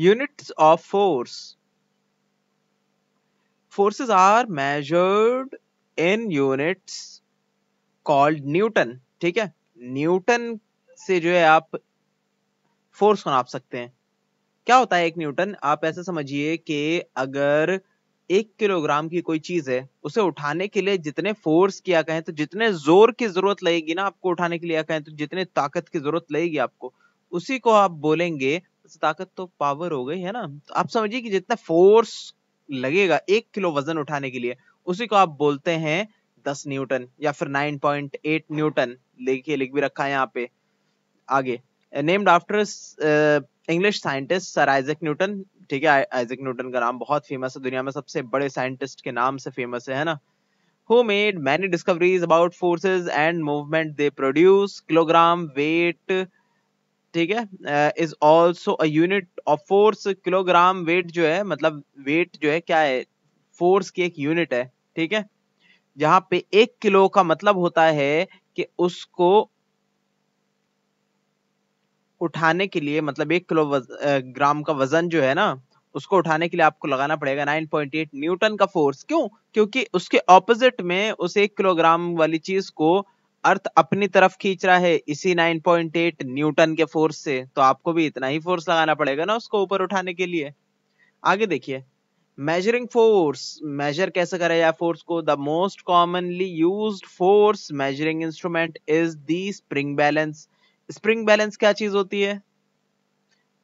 Units of force. Forces are measured in units called Newton. ठीक है Newton से जो है आप फोर्स को नाप सकते हैं क्या होता है एक न्यूटन आप ऐसा समझिए कि अगर एक किलोग्राम की कोई चीज है उसे उठाने के लिए जितने फोर्स किया कहें तो जितने जोर की जरूरत लगेगी ना आपको उठाने के लिए कहें तो जितने ताकत की जरूरत लगेगी आपको उसी को आप बोलेंगे ताकत तो पावर हो गई है ना तो आप समझिए कि जितना फोर्स लगेगा एक किलो वजन उठाने के लिए उसी को आप बोलते हैं दस न्यूटन या फिर नाइन पॉइंट एट न्यूटन लिखिए लिख भी रखा है यहाँ पे आगे named after English scientist sir Isaac Newton ठीक है आइजक न्यूटन का नाम बहुत फेमस है दुनिया में सबसे बड़े साइंटिस्ट के नाम से फेमस है ना who made many discoveries about forces and movement they produce kilogram weight ठीक है is also unit of force kilogram weight जो है मतलब वेट जो है क्या है फोर्स की एक यूनिट है ठीक है जहां पे एक किलो का मतलब होता है कि उसको उठाने के लिए मतलब एक किलो वज, uh, ग्राम का वजन जो है ना उसको उठाने के लिए आपको लगाना पड़ेगा 9.8 न्यूटन का फोर्स क्यों क्योंकि उसके ऑपोजिट में उस एक किलोग्राम वाली चीज को अर्थ अपनी तरफ खींच रहा है इसी 9.8 न्यूटन के फोर्स से तो आपको भी इतना ही फोर्स लगाना पड़ेगा ना उसको ऊपर उठाने के लिए आगे देखिए मेजरिंग फोर्स मेजर कैसे करें या फोर्स को the most commonly used force measuring instrument is the spring balance spring balance क्या चीज होती है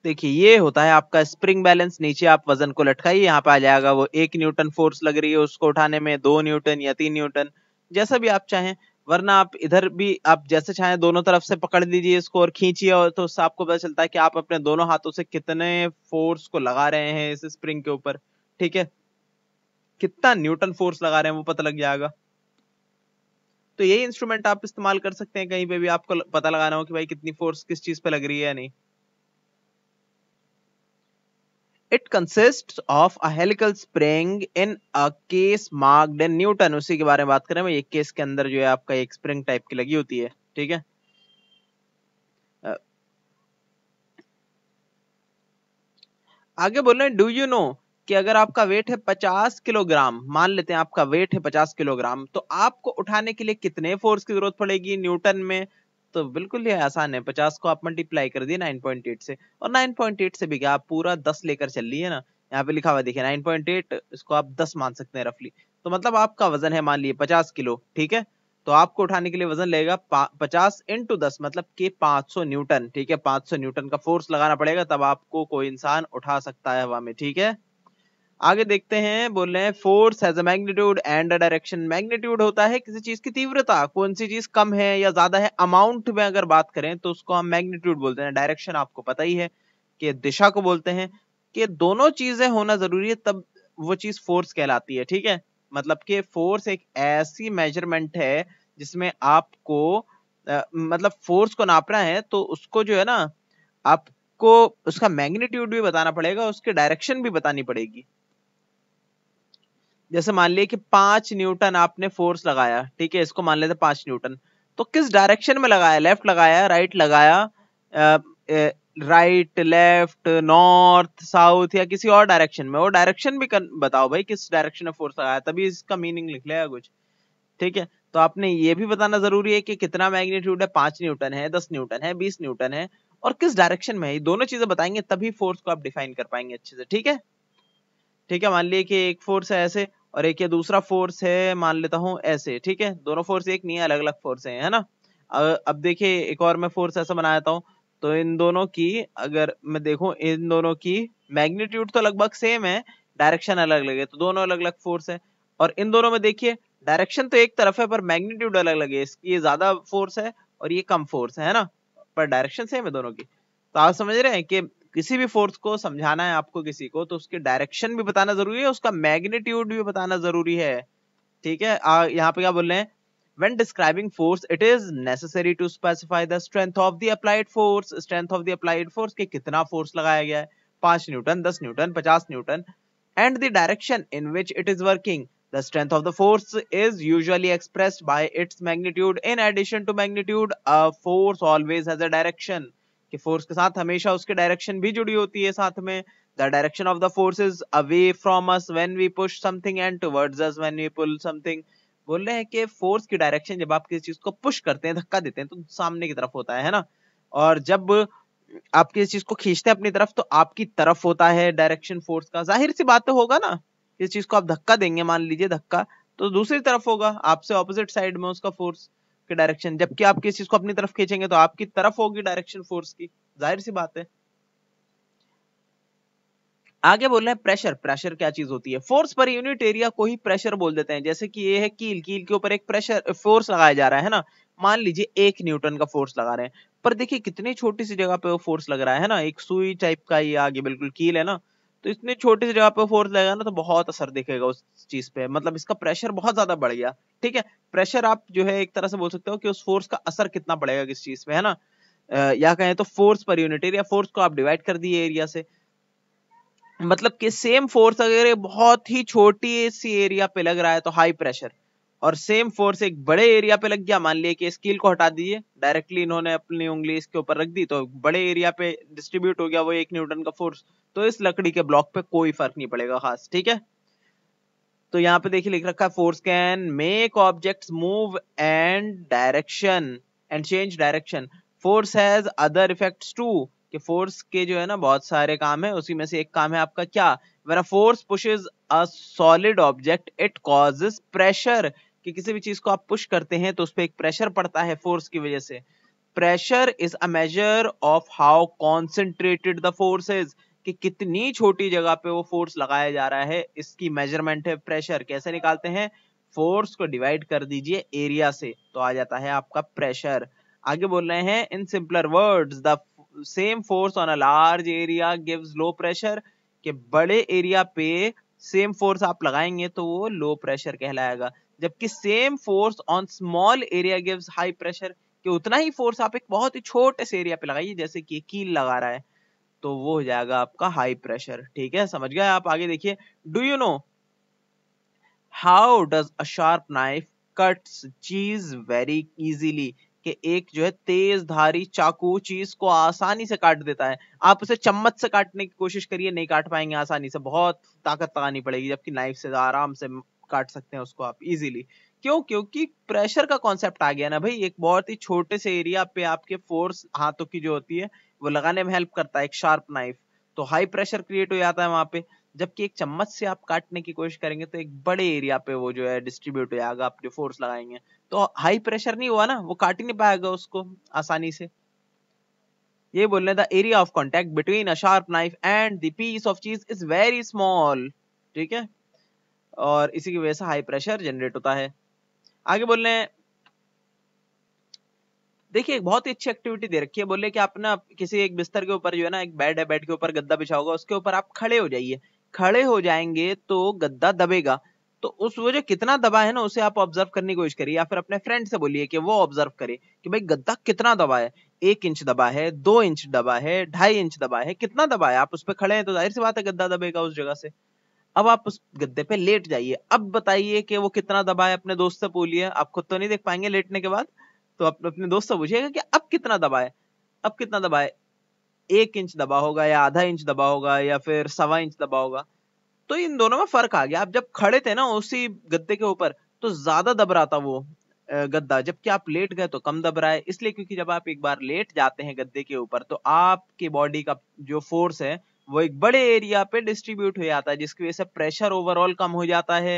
देखिए ये होता है आपका स्प्रिंग बैलेंस नीचे आप वजन को लटकाइए यहाँ पे आ जाएगा वो एक न्यूटन फोर्स लग रही है उसको उठाने में दो न्यूटन या तीन न्यूटन जैसा भी आप चाहें वरना आप इधर भी आप जैसे चाहें दोनों तरफ से पकड़ लीजिए इसको और खींचिए और तो उससे आपको पता चलता है कि आप अपने दोनों हाथों से कितने फोर्स को लगा रहे हैं इस स्प्रिंग के ऊपर ठीक है कितना न्यूटन फोर्स लगा रहे हैं वो पता लग जाएगा तो यही इंस्ट्रूमेंट आप इस्तेमाल कर सकते हैं कहीं पे भी आपको पता लगाना हो कि भाई कितनी फोर्स किस चीज पे लग रही है या नहीं it consist of a helical spring in a case marked in newton उसी के बारे में बात करें एक केस के अंदर जो है आपका एक स्प्रिंग टाइप की लगी होती है ठीक है आगे बोल रहे हैं डू यू नो कि अगर आपका वेट है 50 किलोग्राम मान लेते हैं आपका वेट है 50 किलोग्राम तो आपको उठाने के लिए कितने फोर्स की जरूरत पड़ेगी न्यूटन में तो बिल्कुल ही आसान है पचास को आप मल्टीप्लाई कर दिए नाइन पॉइंट एट से और नाइन पॉइंट एट से भी क्या आप पूरा दस लेकर चल लिए है ना यहाँ पे लिखा हुआ देखिए नाइन पॉइंट एट इसको आप दस मान सकते हैं रफली तो मतलब आपका वजन है मान लिए पचास किलो ठीक है तो आपको उठाने के लिए वजन लेगा पचास इंटू दस मतलब के सौ न्यूटन ठीक है पांच सौ न्यूटन का फोर्स लगाना पड़ेगा तब आपको कोई इंसान उठा सकता है हवा में ठीक है आगे देखते हैं बोल रहे हैं force has a magnitude and a direction magnitude होता है किसी चीज की तीव्रता कौन सी चीज कम है या ज्यादा है अमाउंट में अगर बात करें तो उसको हम मैग्नीट्यूड बोलते हैं डायरेक्शन आपको पता ही है कि दिशा को बोलते हैं कि दोनों चीजें होना जरूरी है तब वो चीज फोर्स कहलाती है ठीक है मतलब कि फोर्स एक ऐसी मेजरमेंट है जिसमें आपको आ, मतलब फोर्स को नापना है तो उसको जो है ना आपको उसका मैग्नीट्यूड भी बताना पड़ेगा उसके डायरेक्शन भी बतानी पड़ेगी जैसे मान लिया कि पांच न्यूटन आपने फोर्स लगाया ठीक है इसको मान लेते पांच न्यूटन तो किस डायरेक्शन में लगाया लेफ्ट लगाया राइट लगाया राइट लेफ्ट नॉर्थ साउथ या किसी और डायरेक्शन में और डायरेक्शन भी कर, बताओ भाई किस डायरेक्शन में फोर्स लगाया तभी इसका मीनिंग लिख लिया कुछ ठीक है तो आपने ये भी बताना जरूरी है कि कितना मैग्नीट्यूड है पांच न्यूटन है दस न्यूटन है बीस न्यूटन है और किस डायरेक्शन में है ये दोनों चीजें बताएंगे तभी फोर्स को आप डिफाइन कर पाएंगे अच्छे से ठीक है ठीक है मान लिए कि एक फोर्स है ऐसे और एक ये दूसरा फोर्स है मान लेता हूँ ऐसे ठीक है दोनों फोर्स एक नहीं है अलग अलग फोर्स है, ना अब देखिए एक और मैं फोर्स ऐसा बनाया हूँ तो इन दोनों की अगर मैं देखू इन दोनों की मैग्नीट्यूड तो लगभग सेम है डायरेक्शन अलग अलग है तो दोनों अलग अलग फोर्स है और इन दोनों में देखिए डायरेक्शन तो एक तरफ है पर मैग्नीट्यूड अलग अलग है इसकी ये ज्यादा फोर्स है और ये कम फोर्स है ना पर डायरेक्शन सेम है दोनों की तो आप समझ रहे हैं कि किसी भी फोर्स को समझाना है आपको किसी को तो उसके डायरेक्शन भी बताना जरूरी है उसका मैग्नीट्यूड भी बताना जरूरी है ठीक है यहाँ पे क्या बोल रहे हैं when describing force it is necessary to specify the strength of the applied force strength of the applied force के कितना force लगाया गया है 5 newton 10 newton 50 newton and the direction in which it is working the strength of the force is usually expressed by its magnitude in addition to magnitude a force always has a direction कि force के साथ हमेशा उसके direction भी जुड़ी होती है साथ में the direction of the force is away from us when we push something and towards us when we pull something बोल रहे हैं कि फोर्स की डायरेक्शन जब आप किसी चीज को पुश करते हैं धक्का देते हैं तो सामने की तरफ होता है ना और जब आप किसी चीज को खींचते हैं अपनी तरफ तो आपकी तरफ होता है डायरेक्शन फोर्स का जाहिर सी बात तो होगा ना किसी चीज को आप धक्का देंगे मान लीजिए धक्का तो दूसरी तरफ होगा आपसे ऑपोजिट साइड में उसका फोर्स के डायरेक्शन जबकि आप किस चीज को अपनी तरफ खींचेंगे तो आपकी तरफ होगी डायरेक्शन फोर्स की जाहिर सी बात है आगे बोल रहे हैं प्रेशर प्रेशर क्या चीज होती है फोर्स पर यूनिट एरिया को ही प्रेशर बोल देते हैं जैसे कि ये है कील कील के ऊपर एक प्रेशर फोर्स लगाया जा रहा है ना मान लीजिए एक न्यूटन का फोर्स लगा रहे हैं पर देखिए कितनी छोटी सी जगह पे वो फोर्स लग रहा है ना एक सुई टाइप का ये आगे बिल्कुल कील है ना तो इतनी छोटी सी जगह पे फोर्स लगेगा ना तो बहुत असर दिखेगा उस चीज पे मतलब इसका प्रेशर बहुत ज्यादा बढ़ गया ठीक है प्रेशर आप जो है एक तरह से बोल सकते हो कि उस फोर्स का असर कितना बढ़ेगा किस चीज पे है ना या कहें तो force per unit area force को आप डिवाइड कर दिए एरिया से मतलब कि सेम फोर्स अगर बहुत ही छोटी सी एरिया पे लग रहा है तो हाई प्रेशर और सेम फोर्स एक बड़े एरिया पे लग गया मान लिया कि स्कील को हटा दीजिए डायरेक्टली इन्होंने अपनी उंगली इसके ऊपर रख दी तो बड़े एरिया पे डिस्ट्रीब्यूट हो गया वो एक न्यूटन का फोर्स तो इस लकड़ी के ब्लॉक पे कोई फर्क नहीं पड़ेगा खास ठीक है तो यहाँ पे देखिए लिख रखा है force can make object move and direction and change direction force has other effect too कि फोर्स के जो है ना बहुत सारे काम है उसी में से एक काम है आपका क्या when force pushes a solid object it causes pressure कि किसी भी चीज को आप पुश करते हैं तो उस पर एक प्रेशर पड़ता है फोर्स की वजह से pressure is a measure of how concentrated the force कि कितनी छोटी जगह पे वो फोर्स लगाया जा रहा है इसकी मेजरमेंट है प्रेशर कैसे निकालते हैं फोर्स को डिवाइड कर दीजिए एरिया से तो आ जाता है आपका प्रेशर आगे बोल रहे हैं in simpler words the same force on a large area gives low pressure के बड़े एरिया पे सेम फोर्स आप लगाएंगे तो वो लो प्रेशर कहलाएगा जबकि same force on small area gives high pressure कि उतना ही फोर्स आप एक बहुत ही छोटे से एरिया पे लगाइए जैसे कि कील लगा रहा है तो वो हो जाएगा आपका हाई प्रेशर ठीक है समझ गए आप आगे देखिए do you know how does a sharp knife cuts cheese very easily कि एक जो है तेज धारी चाकू चीज को आसानी से काट देता है आप उसे चम्मच से काटने की कोशिश करिए नहीं काट पाएंगे आसानी से बहुत ताकत लगानी पड़ेगी जबकि नाइफ से आराम से काट सकते हैं उसको आप इजीली क्यों क्योंकि प्रेशर का कॉन्सेप्ट आ गया ना भाई एक बहुत ही छोटे से एरिया पे आपके फोर्स हाथों की जो होती है वो लगाने में हेल्प करता है एक शार्प नाइफ तो हाई प्रेशर क्रिएट हो जाता है वहां पे जबकि एक चम्मच से आप काटने की कोशिश करेंगे तो एक बड़े एरिया पे वो जो है डिस्ट्रीब्यूट हो जाएगा आप जो फोर्स लगाएंगे तो हाई प्रेशर नहीं हुआ ना वो काट ही नहीं पाएगा उसको आसानी से ये बोल रहे the area of contact between a sharp knife and the piece of cheese is very small ठीक है और इसी की वजह से हाई प्रेशर जनरेट होता है आगे बोल रहे हैं देखिए एक बहुत ही अच्छी एक्टिविटी दे रखी है बोले कि आप ना किसी एक बिस्तर के ऊपर जो है ना एक बेड है बेड के ऊपर गद्दा बिछा होगा उसके ऊपर आप खड़े हो जाइए खड़े हो जाएंगे तो गद्दा दबेगा तो उस वो जो कितना दबा है ना उसे आप ऑब्जर्व करने की कोशिश करिए या फिर अपने फ्रेंड से बोलिए कि वो ऑब्जर्व करे कि भाई गद्दा कितना दबा है एक इंच दबा है दो इंच दबा है ढाई इंच दबा है कितना दबा है आप उस पर खड़े हैं तो जाहिर सी बात है गद्दा दबेगा उस जगह से अब आप उस गद्दे पे लेट जाइए अब बताइए कि वो कितना दबा है अपने दोस्त से बोलिए आप खुद तो नहीं देख पाएंगे लेटने के बाद तो आप अपने दोस्त से पूछिएगा कि अब कितना दबा है अब कितना दबा है एक इंच दबा होगा या आधा इंच दबा होगा या फिर सवा इंच दबा होगा तो इन दोनों में फर्क आ गया आप जब खड़े थे ना उसी गद्दे के ऊपर तो ज्यादा दब रहा था वो गद्दा जबकि आप लेट गए तो कम दब रहा है इसलिए क्योंकि जब आप एक बार लेट जाते हैं गद्दे के ऊपर तो आपकी बॉडी का जो फोर्स है वो एक बड़े एरिया पे डिस्ट्रीब्यूट हो जाता है जिसकी वजह से प्रेशर ओवरऑल कम हो जाता है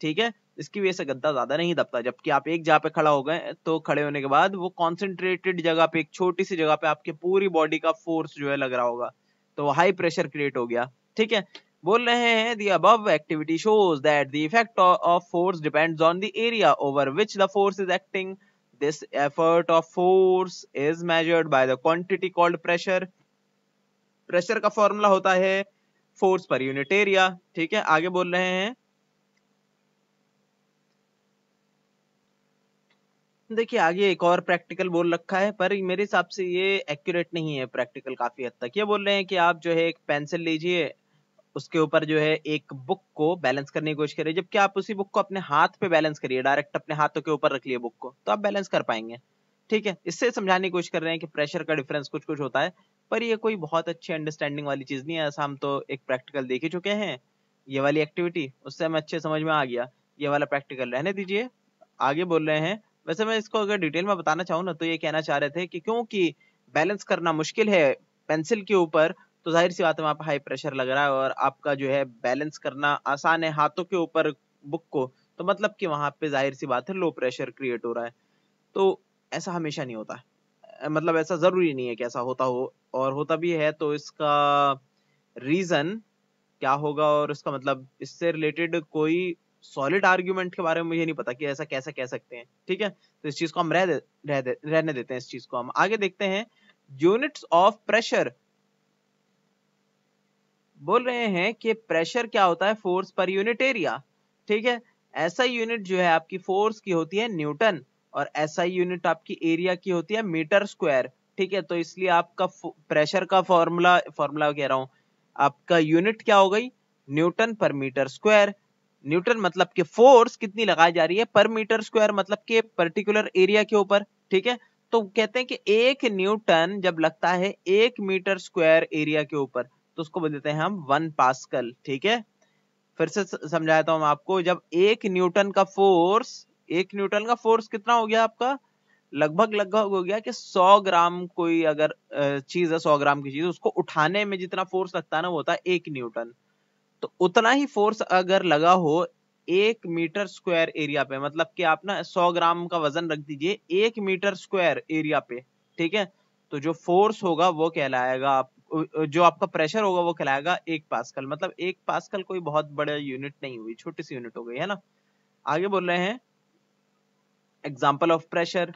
ठीक है इसकी वजह से गद्दा ज्यादा नहीं दबता जबकि आप एक जगह पे खड़ा हो गए तो खड़े होने के बाद वो कॉन्सेंट्रेटेड जगह पे एक छोटी सी जगह पे आपके पूरी बॉडी का फोर्स जो है लग रहा होगा तो हाई प्रेशर क्रिएट हो गया ठीक है बोल रहे हैं the above activity shows that the effect of force depends on the area over which the force is acting this effort of force is measured by the quantity called pressure pressure का formula होता है force per unit area ठीक है आगे बोल रहे हैं देखिए आगे एक और प्रैक्टिकल बोल रखा है पर मेरे हिसाब से ये एक्यूरेट नहीं है प्रैक्टिकल काफी हद तक ये बोल रहे हैं कि आप जो है एक पेंसिल लीजिए उसके ऊपर जो है एक बुक को बैलेंस करने की कोशिश करिए जबकि आप उसी बुक को अपने हाथ पे बैलेंस करिए डायरेक्ट अपने हाथों के ऊपर रख लिए बुक को तो आप बैलेंस कर पाएंगे ठीक है इससे समझाने की कोशिश कर रहे हैं कि प्रेशर का डिफरेंस कुछ कुछ होता है पर ये कोई बहुत अच्छी अंडरस्टैंडिंग वाली चीज़ नहीं है ऐसा हम तो एक प्रैक्टिकल देख ही चुके हैं ये वाली एक्टिविटी उससे हमें अच्छे समझ में आ गया ये वाला प्रैक्टिकल रहने दीजिए आगे बोल रहे हैं वैसे मैं इसको अगर डिटेल में बताना चाहूँ ना तो ये कहना चाह रहे थे कि क्योंकि बैलेंस करना मुश्किल है पेंसिल के ऊपर तो जाहिर सी बात है वहाँ पर हाई प्रेशर लग रहा है और आपका जो है बैलेंस करना आसान है हाथों के ऊपर बुक को तो मतलब कि वहाँ पे जाहिर सी बात है लो प्रेशर क्रिएट हो रहा है तो ऐसा हमेशा नहीं होता मतलब ऐसा ज़रूरी नहीं है कि ऐसा होता हो और होता भी है तो इसका रीजन क्या होगा और इसका मतलब इससे रिलेटेड कोई सॉलिड आर्ग्यूमेंट के बारे में मुझे नहीं पता कि ऐसा कैसा कह सकते हैं ठीक है तो इस चीज को हम रह दे, रह दे, रहने देते हैं इस चीज को हम आगे देखते हैं यूनिट्स ऑफ प्रेशर बोल रहे हैं कि प्रेशर क्या होता है फोर्स पर यूनिट एरिया ठीक है ऐसा यूनिट जो है आपकी फोर्स की होती है न्यूटन और ऐसा यूनिट आपकी एरिया की होती है मीटर स्क्वायर ठीक है तो इसलिए आपका प्रेशर का फॉर्मूला फॉर्मूला कह रहा हूं आपका यूनिट क्या हो गई न्यूटन पर मीटर स्क्वायर न्यूटन मतलब कि फोर्स कितनी लगाई जा रही है पर मीटर स्क्वायर मतलब कि पर्टिकुलर एरिया के ऊपर ठीक है तो कहते हैं कि एक न्यूटन जब लगता है एक मीटर स्क्वायर एरिया के ऊपर तो उसको बोल देते हैं हम वन पास्कल ठीक है फिर से समझाता हूं आपको जब एक न्यूटन का फोर्स एक न्यूटन का फोर्स कितना हो गया आपका लगभग लगभग हो गया कि 100 ग्राम कोई अगर चीज है 100 ग्राम की चीज उसको उठाने में जितना फोर्स लगता है ना वो होता है एक न्यूटन तो उतना ही फोर्स अगर लगा हो एक मीटर स्क्वायर एरिया पे मतलब कि आप ना सौ ग्राम का वजन रख दीजिए एक मीटर स्क्वायर एरिया पे ठीक है तो जो फोर्स होगा वो कहलाएगा आप जो आपका प्रेशर होगा वो कहलाएगा एक पास्कल मतलब एक पास्कल कोई बहुत बड़ा यूनिट नहीं हुई छोटी सी यूनिट हो गई है ना आगे बोल रहे हैं एग्जाम्पल ऑफ प्रेशर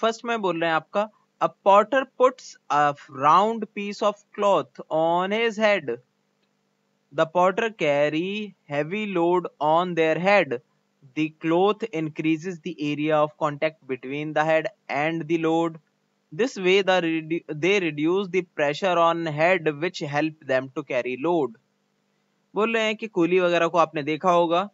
फर्स्ट में बोल रहे हैं आपका a potter puts a round piece of cloth on his head the potter carry heavy load on their head the cloth increases the area of contact between the head and the load this way the they reduce the pressure on head which help them to carry load बोल रहे हैं कि coolie वगैरह को आपने देखा होगा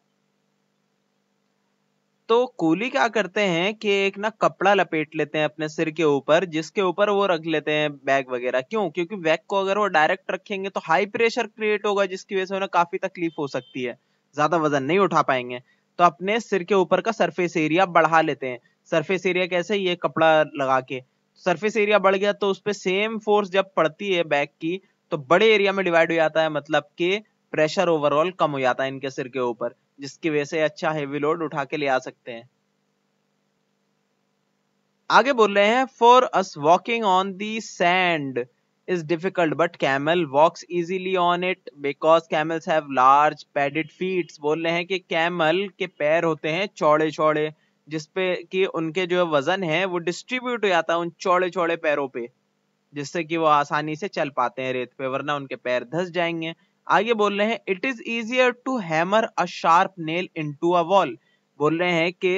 तो कूली क्या करते हैं कि एक ना कपड़ा लपेट लेते हैं अपने सिर के ऊपर जिसके ऊपर वो रख लेते हैं बैग वगैरह क्यों क्योंकि बैग को अगर वो डायरेक्ट रखेंगे तो हाई प्रेशर क्रिएट होगा जिसकी वजह से उन्हें काफी तकलीफ हो सकती है ज्यादा वजन नहीं उठा पाएंगे तो अपने सिर के ऊपर का सरफेस एरिया बढ़ा लेते हैं सरफेस एरिया कैसे ये कपड़ा लगा के सरफेस एरिया बढ़ गया तो उस पर सेम फोर्स जब पड़ती है बैग की तो बड़े एरिया में डिवाइड हो जाता है मतलब कि प्रेशर ओवरऑल कम हो जाता है इनके सिर के ऊपर जिसकी वजह से अच्छा हैवी लोड उठा के ले आ सकते हैं आगे बोल रहे हैं for us walking on the sand is difficult but camel walks easily on it because camels have large padded feet बोल रहे हैं कि कैमल के पैर होते हैं चौड़े चौड़े जिसपे कि उनके जो वजन है वो डिस्ट्रीब्यूट हो जाता है उन चौड़े चौड़े पैरों पे जिससे कि वो आसानी से चल पाते हैं रेत पे वरना उनके पैर धस जाएंगे आगे बोल रहे हैं it is easier to hammer a sharp nail to a wall बोल रहे हैं कि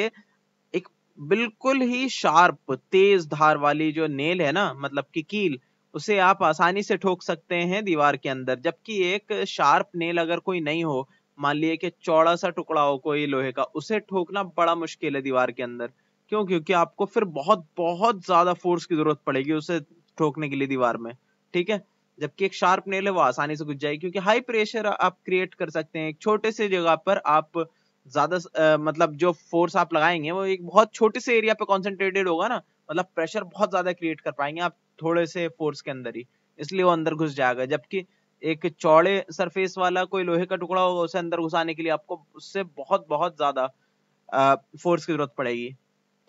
एक बिल्कुल ही शार्प तेज धार वाली जो नेल है ना मतलब की कील उसे आप आसानी से ठोक सकते हैं दीवार के अंदर जबकि एक शार्प नेल अगर कोई नहीं हो मान लिए कि चौड़ा सा टुकड़ा हो कोई लोहे का उसे ठोकना बड़ा मुश्किल है दीवार के अंदर क्यों क्योंकि आपको फिर बहुत बहुत ज्यादा फोर्स की जरूरत पड़ेगी उसे ठोकने के लिए दीवार में ठीक है जबकि एक शार्प नेल है वो आसानी से घुस जाएगी क्योंकि हाई प्रेशर आप क्रिएट कर सकते हैं एक छोटे से जगह पर आप ज्यादा मतलब जो फोर्स आप लगाएंगे वो एक बहुत छोटे से एरिया पे कॉन्सेंट्रेटेड होगा ना मतलब प्रेशर बहुत ज्यादा क्रिएट कर पाएंगे आप थोड़े से फोर्स के अंदर ही इसलिए वो अंदर घुस जाएगा जबकि एक चौड़े सरफेस वाला कोई लोहे का टुकड़ा होगा उसे अंदर घुसाने के लिए आपको उससे बहुत बहुत ज्यादा फोर्स की जरूरत पड़ेगी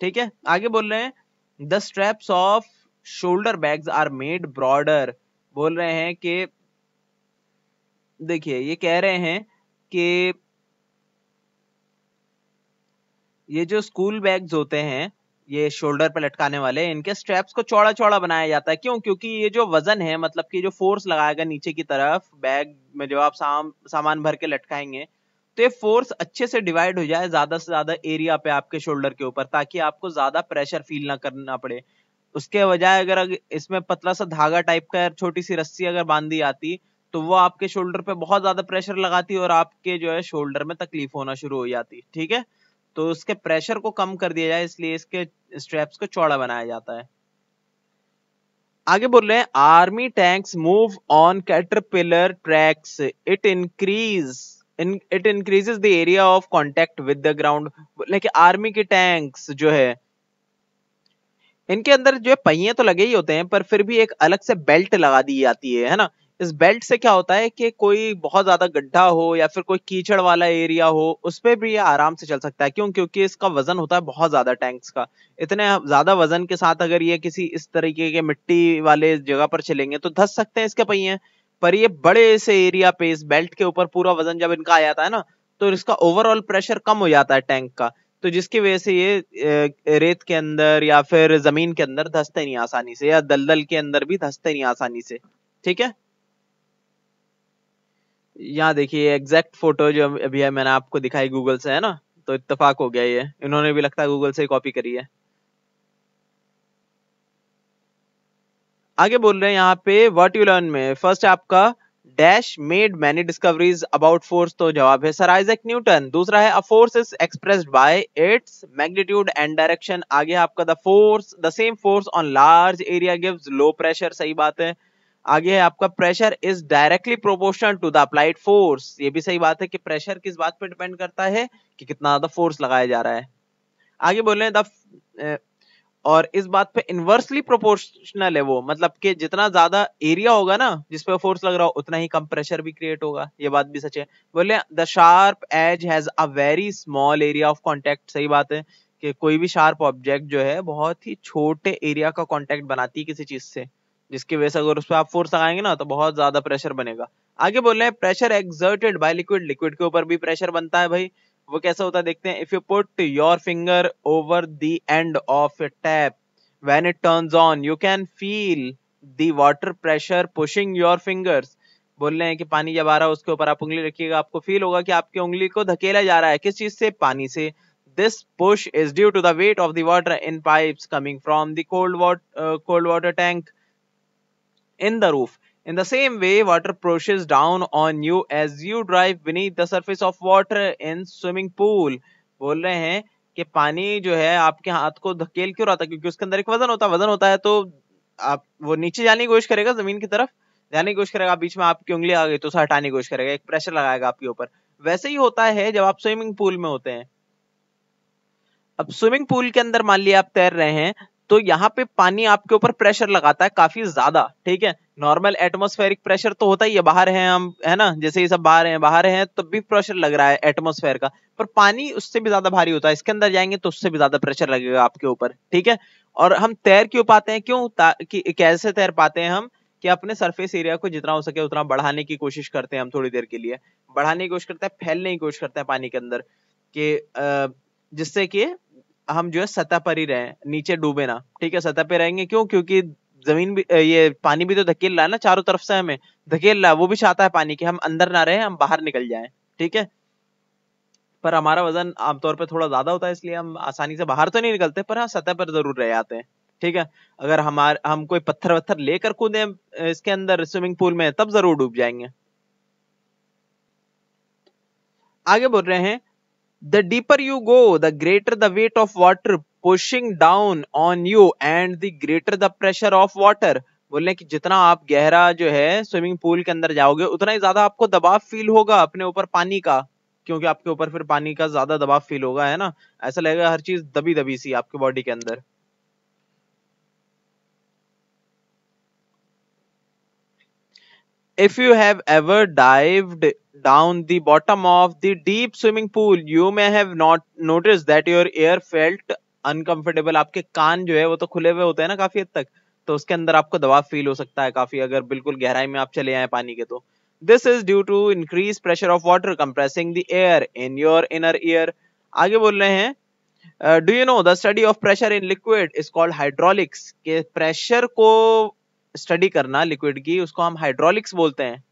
ठीक है आगे बोल रहे हैं the straps of shoulder bags are made broader बोल रहे हैं कि देखिए ये कह रहे हैं कि ये जो स्कूल बैग्स होते हैं ये शोल्डर पे लटकाने वाले इनके स्ट्रैप्स को चौड़ा चौड़ा बनाया जाता है क्यों क्योंकि ये जो वजन है मतलब कि जो फोर्स लगाएगा नीचे की तरफ बैग में जो आप साम, सामान भर के लटकाएंगे तो ये फोर्स अच्छे से डिवाइड हो जाए ज्यादा से ज्यादा एरिया पे आपके शोल्डर के ऊपर ताकि आपको ज्यादा प्रेशर फील ना करना पड़े उसके बजाय अगर, इसमें पतला सा धागा टाइप का छोटी सी रस्सी अगर बांधी आती तो वो आपके शोल्डर पे बहुत ज्यादा प्रेशर लगाती और आपके जो है शोल्डर में तकलीफ होना शुरू हो जाती ठीक है तो उसके प्रेशर को कम कर दिया जाए इसलिए इसके स्ट्रैप्स को चौड़ा बनाया जाता है आगे बोल रहे हैं army tanks move on caterpillar tracks it increase it increases the area of contact with the ground लेकिन आर्मी के टैंक्स जो है इनके अंदर जो है पहिए तो लगे ही होते हैं पर फिर भी एक अलग से बेल्ट लगा दी जाती है है ना इस बेल्ट से क्या होता है कि कोई बहुत ज्यादा गड्ढा हो या फिर कोई कीचड़ वाला एरिया हो उस पर भी ये आराम से चल सकता है क्यों क्योंकि इसका वजन होता है बहुत ज्यादा टैंक्स का इतने ज्यादा वजन के साथ अगर ये किसी इस तरीके के मिट्टी वाले जगह पर चलेंगे तो धस सकते हैं इसके पहिए पर ये बड़े से एरिया पे इस बेल्ट के ऊपर पूरा वजन जब इनका आ जाता है ना तो इसका ओवरऑल प्रेशर कम हो जाता है टैंक का तो जिसकी वजह से ये रेत के अंदर या फिर जमीन के अंदर धसते नहीं आसानी से या दलदल के अंदर भी धसते नहीं आसानी से ठीक है यहाँ देखिए एग्जैक्ट फोटो जो अभी है मैंने आपको दिखाई गूगल से है ना तो इत्तेफाक हो गया ये इन्होंने भी लगता है गूगल से कॉपी करी है आगे बोल रहे हैं यहाँ पे वर्ट यू लर्न में फर्स्ट आपका dash made many discoveries about force तो जवाब है सर आइजक न्यूटन दूसरा है a force is expressed by its magnitude and direction आगे आपका the force the same force on large area gives low pressure सही बात है आगे है आपका pressure is directly proportional to the applied force ये भी सही बात है कि प्रेशर किस बात पे डिपेंड करता है कि कितना ज्यादा फोर्स लगाया जा रहा है आगे बोल रहे हैं द और इस बात पे इनवर्सली प्रोपोर्शनल है वो मतलब कि जितना ज्यादा एरिया होगा ना जिस पे फोर्स लग रहा हो उतना ही कम प्रेशर भी क्रिएट होगा ये बात भी सच है बोले the sharp edge has a very small area of contact सही बात है कि कोई भी शार्प ऑब्जेक्ट जो है बहुत ही छोटे एरिया का कॉन्टेक्ट बनाती है किसी चीज से जिसकी वजह से अगर उस पर आप फोर्स लगाएंगे ना तो बहुत ज्यादा प्रेशर बनेगा आगे बोल रहे हैं pressure exerted by liquid liquid के ऊपर भी प्रेशर बनता है भाई वो कैसा होता है देखते हैं if you put your finger over the end of tap when it turns on you can feel the water pressure pushing your fingers बोल रहे हैं कि पानी जब आ रहा है उसके ऊपर आप उंगली रखिएगा आपको फील होगा कि आपकी उंगली को धकेला जा रहा है किस चीज से पानी से this push is due to the weight of the water in pipes coming from the cold water cold water tank in the roof In the same way, water pushes down on you as you drive beneath the surface of water in swimming pool. बोल रहे हैं कि पानी जो है आपके हाथ को धकेल क्यों रहा था क्योंकि उसके अंदर एक वजन होता है वजन होता है तो आप वो नीचे जाने की कोशिश करेगा जमीन की तरफ जाने की कोशिश करेगा बीच में आपकी उंगली आ गई तो उसे हटाने की कोशिश करेगा एक प्रेशर लगाएगा आपके ऊपर वैसे ही होता है जब आप स्विमिंग पूल में होते हैं अब स्विमिंग पूल के अंदर मान लिया आप तैर रहे हैं तो यहाँ पे पानी आपके ऊपर प्रेशर लगाता है काफी ज्यादा ठीक है नॉर्मल एटमोस्फेरिक प्रेशर तो होता ही है बाहर हैं हम है ना जैसे ये सब बाहर हैं बाहर हैं तब तो भी प्रेशर लग रहा है एटमोस्फेयर का पर पानी उससे भी ज्यादा भारी होता है इसके अंदर जाएंगे तो उससे भी ज्यादा प्रेशर लगेगा आपके ऊपर ठीक है और हम तैर क्यों पाते हैं क्यों ताकि कैसे तैर पाते हैं हम कि अपने सरफेस एरिया को जितना हो सके उतना बढ़ाने की कोशिश करते हैं हम थोड़ी देर के लिए बढ़ाने की कोशिश करते हैं फैलने की कोशिश करते हैं पानी के अंदर कि जिससे कि हम जो है सतह पर ही रहें नीचे डूबे ना ठीक है सतह पे रहेंगे क्यों क्योंकि जमीन भी ये पानी भी तो धकेल रहा है ना चारों तरफ से हमें धकेल रहा है वो भी चाहता है पानी के हम अंदर ना रहे हम बाहर निकल जाए ठीक है पर हमारा वजन आमतौर पर थोड़ा ज्यादा होता है इसलिए हम आसानी से बाहर तो नहीं निकलते पर हाँ सतह पर जरूर रह जाते हैं ठीक है अगर हमारे हम कोई पत्थर वत्थर लेकर कूदे इसके अंदर स्विमिंग पूल में तब जरूर डूब जाएंगे आगे बोल रहे हैं The deeper you go, the greater the weight of water pushing down on you and the greater the pressure of water. बोले कि जितना आप गहरा जो है स्विमिंग पूल के अंदर जाओगे उतना ही ज्यादा आपको दबाव फील होगा अपने ऊपर पानी का क्योंकि आपके ऊपर फिर पानी का ज्यादा दबाव फील होगा है ना ऐसा लगेगा हर चीज दबी दबी सी आपके बॉडी के अंदर if you have ever dived down the bottom of the deep swimming pool you may have not noticed that your ear felt uncomfortable आपके कान जो है वो तो खुले हुए होते हैं ना काफी हद तक तो उसके अंदर आपको दबाव फील हो सकता है काफी अगर बिल्कुल गहराई में आप चले आए पानी के तो this is due to increase pressure of water compressing the air in your inner ear आगे बोल रहे हैं do you know the study of pressure in liquid is called hydraulics के प्रेशर को स्टडी करना लिक्विड की उसको हम हाइड्रोलिक्स बोलते हैं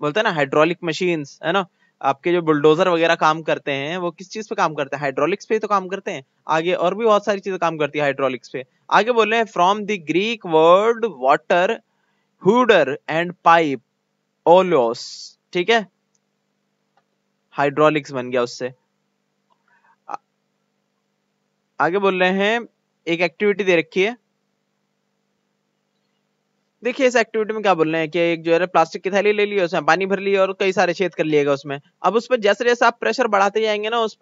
बोलते हैं ना हाइड्रोलिक मशीन्स है ना आपके जो बुलडोजर वगैरह काम करते हैं वो किस चीज पे काम करते हैं हाइड्रोलिक्स पे तो काम करते हैं आगे और भी बहुत सारी चीजें काम करती है हाइड्रोलिक्स पे आगे बोल रहे हैं from the Greek word water हुडर एंड पाइप ओलोस ठीक है हाइड्रोलिक्स बन गया उससे आगे बोल रहे हैं एक एक्टिविटी दे रखी है देखिए इस एक्टिविटी में क्या बोल रहे हैं कि एक जो है प्लास्टिक की थैली ले ली उसमें पानी भर लिया और कई सारे छेद कर लिएगा उसमें अब उस पर जैसे जैसे आप प्रेशर बढ़ाते जाएंगे ना उस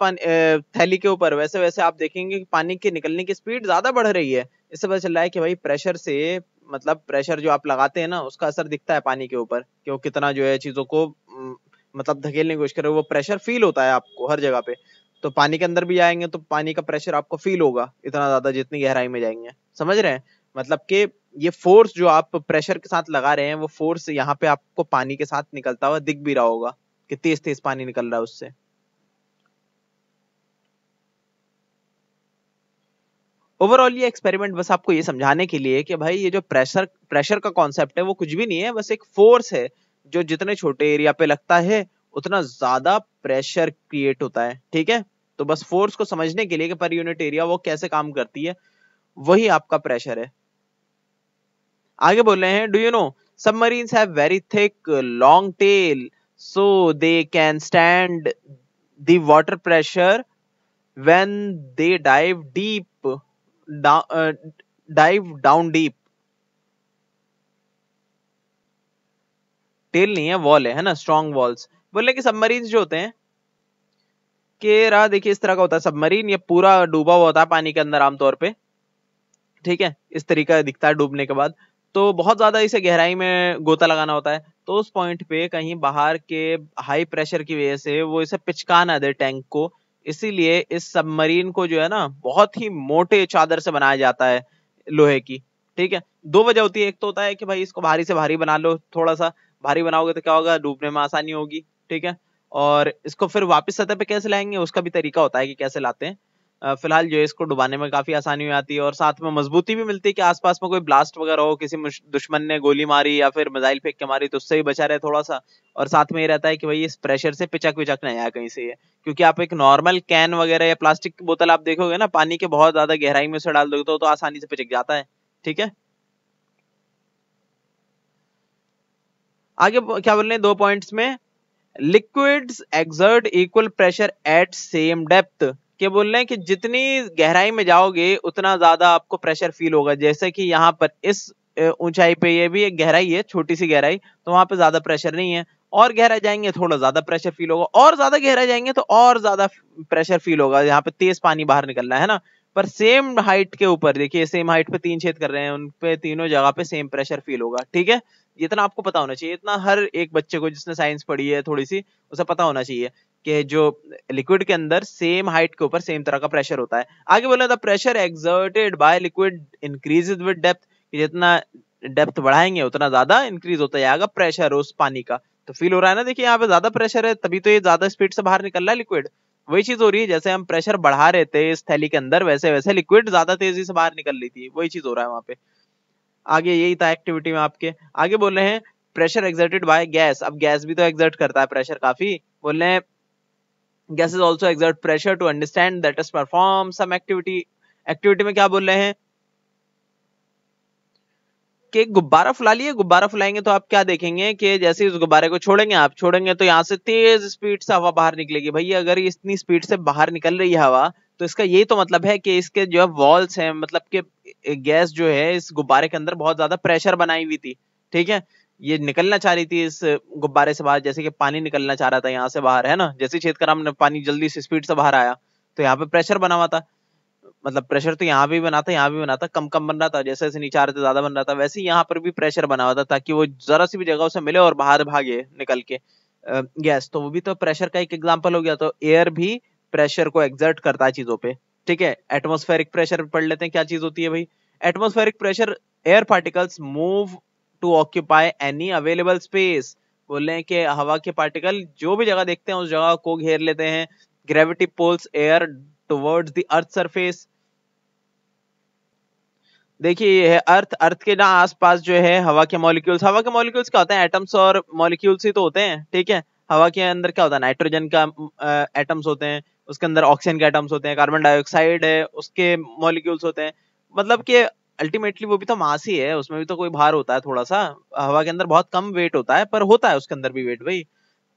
थैली के ऊपर वैसे वैसे आप देखेंगे कि पानी के निकलने की स्पीड ज्यादा बढ़ रही है इससे पता चल रहा है कि भाई प्रेशर से मतलब प्रेशर जो आप लगाते हैं ना उसका असर दिखता है पानी के ऊपर कि वो कितना जो है चीजों को मतलब धकेलने की कोशिश करे वो प्रेशर फील होता है आपको हर जगह पे तो पानी के अंदर भी जाएंगे तो पानी का प्रेशर आपको फील होगा इतना ज्यादा जितनी गहराई में जाएंगे समझ रहे हैं मतलब कि ये फोर्स जो आप प्रेशर के साथ लगा रहे हैं वो फोर्स यहाँ पे आपको पानी के साथ निकलता हुआ दिख भी रहा होगा कि तेज तेज पानी निकल रहा है उससे ओवरऑल ये एक्सपेरिमेंट बस आपको ये समझाने के लिए कि भाई ये जो प्रेशर प्रेशर का कॉन्सेप्ट है वो कुछ भी नहीं है बस एक फोर्स है जो जितने छोटे एरिया पे लगता है उतना ज्यादा प्रेशर क्रिएट होता है ठीक है तो बस फोर्स को समझने के लिए कि पर यूनिट एरिया वो कैसे काम करती है वही आपका प्रेशर है आगे बोल रहे हैं do you know submarines have very thick long tail so they can stand the water pressure when they dive deep down, uh, dive tail नहीं है वॉल है है ना स्ट्रॉन्ग वॉल्स बोले कि सबमरीन जो होते हैं के रहा देखिए इस तरह का होता है सबमरीन ये पूरा डूबा हुआ होता है पानी के अंदर आमतौर पे ठीक है इस तरीका दिखता है डूबने के बाद तो बहुत ज़्यादा इसे गहराई में गोता लगाना होता है तो उस पॉइंट पे कहीं बाहर के हाई प्रेशर की वजह से वो इसे पिचका ना दे टैंक को इसीलिए इस सबमरीन को जो है ना बहुत ही मोटे चादर से बनाया जाता है लोहे की ठीक है दो वजह होती है एक तो होता है कि भाई इसको भारी से भारी बना लो थोड़ा सा भारी बनाओगे तो क्या होगा डूबने में आसानी होगी ठीक है और इसको फिर वापस सतह पे कैसे लाएंगे उसका भी तरीका होता है कि कैसे लाते हैं फिलहाल जो है इसको डुबाने में काफी आसानी हो जाती है और साथ में मजबूती भी मिलती है कि आसपास में कोई ब्लास्ट वगैरह हो किसी दुश्मन ने गोली मारी या फिर मिजाइल फेंक के मारी तो उससे भी बचा रहे थोड़ा सा और साथ में ये रहता है कि भाई इस प्रेशर से पिचक विचक नहीं आया कहीं से ये क्योंकि आप एक नॉर्मल कैन वगैरह या प्लास्टिक की बोतल आप देखोगे ना पानी के बहुत ज्यादा गहराई में उसे डाल दोगे तो, तो आसानी से पिचक जाता है ठीक है आगे क्या बोल रहे हैं दो पॉइंट्स में liquids exert equal pressure at same depth क्या बोल रहे हैं कि जितनी गहराई में जाओगे उतना ज्यादा आपको प्रेशर फील होगा जैसे कि यहाँ पर इस ऊंचाई पे ये भी एक गहराई है छोटी सी गहराई तो वहां पे ज्यादा प्रेशर नहीं है और गहरा जाएंगे थोड़ा ज्यादा प्रेशर फील होगा और ज्यादा गहरा जाएंगे तो और ज्यादा प्रेशर फील होगा यहाँ पे तेज पानी बाहर निकलना है ना पर सेम हाइट के ऊपर देखिए सेम हाइट पे तीन छेद कर रहे हैं उन पे तीनों जगह पे सेम प्रेशर फील होगा ठीक है इतना आपको पता होना चाहिए इतना हर एक बच्चे को जिसने साइंस पढ़ी है थोड़ी सी उसे पता होना चाहिए के जो लिक्विड के अंदर सेम हाइट के ऊपर सेम तरह का प्रेशर होता है आगे बोला था pressure exerted by liquid increase with depth जितना डेप्थ बढ़ाएंगे उतना ज्यादा इंक्रीज होता जाएगा प्रेशर उस पानी का तो फील हो रहा है ना देखिए यहाँ पे ज्यादा प्रेशर है तभी तो ये ज्यादा स्पीड से बाहर निकल रहा है लिक्विड वही चीज हो रही है जैसे हम प्रेशर बढ़ा रहे थे इस थैली के अंदर वैसे वैसे लिक्विड ज्यादा तेजी से बाहर निकल रही थी वही चीज हो रहा है वहां पे आगे यही था एक्टिविटी में आपके आगे बोल रहे हैं प्रेशर एक्सर्टेड बाय गैस अब गैस भी तो एक्सर्ट करता है प्रेशर काफी बोल रहे हैं gases also exert pressure to understand that is perform some activity activity में क्या बोल रहे हैं कि गुब्बारा फुला लिए गुब्बारा फुलाएंगे तो आप क्या देखेंगे कि जैसे उस गुब्बारे को छोड़ेंगे आप छोड़ेंगे तो यहाँ से तेज स्पीड से हवा बाहर निकलेगी भैया अगर इतनी स्पीड से बाहर निकल रही है हवा तो इसका यही तो मतलब है कि इसके जो है वॉल्स हैं मतलब कि गैस जो है इस गुब्बारे के अंदर बहुत ज्यादा प्रेशर बनाई हुई थी ठीक है ये निकलना चाह रही थी इस गुब्बारे से बाहर जैसे कि पानी निकलना चाह रहा था यहाँ से बाहर है ना जैसे छेद कर हमने पानी जल्दी से स्पीड से बाहर आया तो यहाँ पे प्रेशर बना हुआ था मतलब प्रेशर तो यहाँ भी बना था यहाँ भी बना था कम कम बन रहा था जैसे जैसे नीचे आ रहे थे ज्यादा बन रहा था वैसे यहाँ पर भी प्रेशर बना हुआ था ताकि वो जरा सी भी जगह उसे मिले और बाहर भागे निकल के गैस तो वो भी तो प्रेशर का एक एग्जाम्पल हो गया तो एयर भी प्रेशर को एग्जर्ट करता है चीजों पे ठीक है एटमोस्फेरिक प्रेशर पढ़ लेते हैं क्या चीज होती है भाई atmospheric pressure air particles move to occupy any available space बोल रहे हैं कि हवा के पार्टिकल जो भी जगह देखते हैं उस जगह को घेर लेते हैं gravity pulls air towards the earth surface देखिए ये है अर्थ अर्थ के ना आसपास जो है हवा के मॉलिक्यूल्स हवा के मॉलिक्यूल्स क्या होते हैं एटम्स और मॉलिक्यूल्स ही तो होते हैं ठीक है हवा के अंदर क्या होता है नाइट्रोजन का एटम्स होते हैं उसके अंदर ऑक्सीजन के एटम्स होते हैं कार्बन डाइऑक्साइड है उसके मॉलिक्यूल्स होते हैं मतलब कि अल्टीमेटली वो भी तो मास ही है उसमें भी तो कोई भार होता है थोड़ा सा हवा के अंदर बहुत कम वेट होता है पर होता है उसके अंदर भी वेट भाई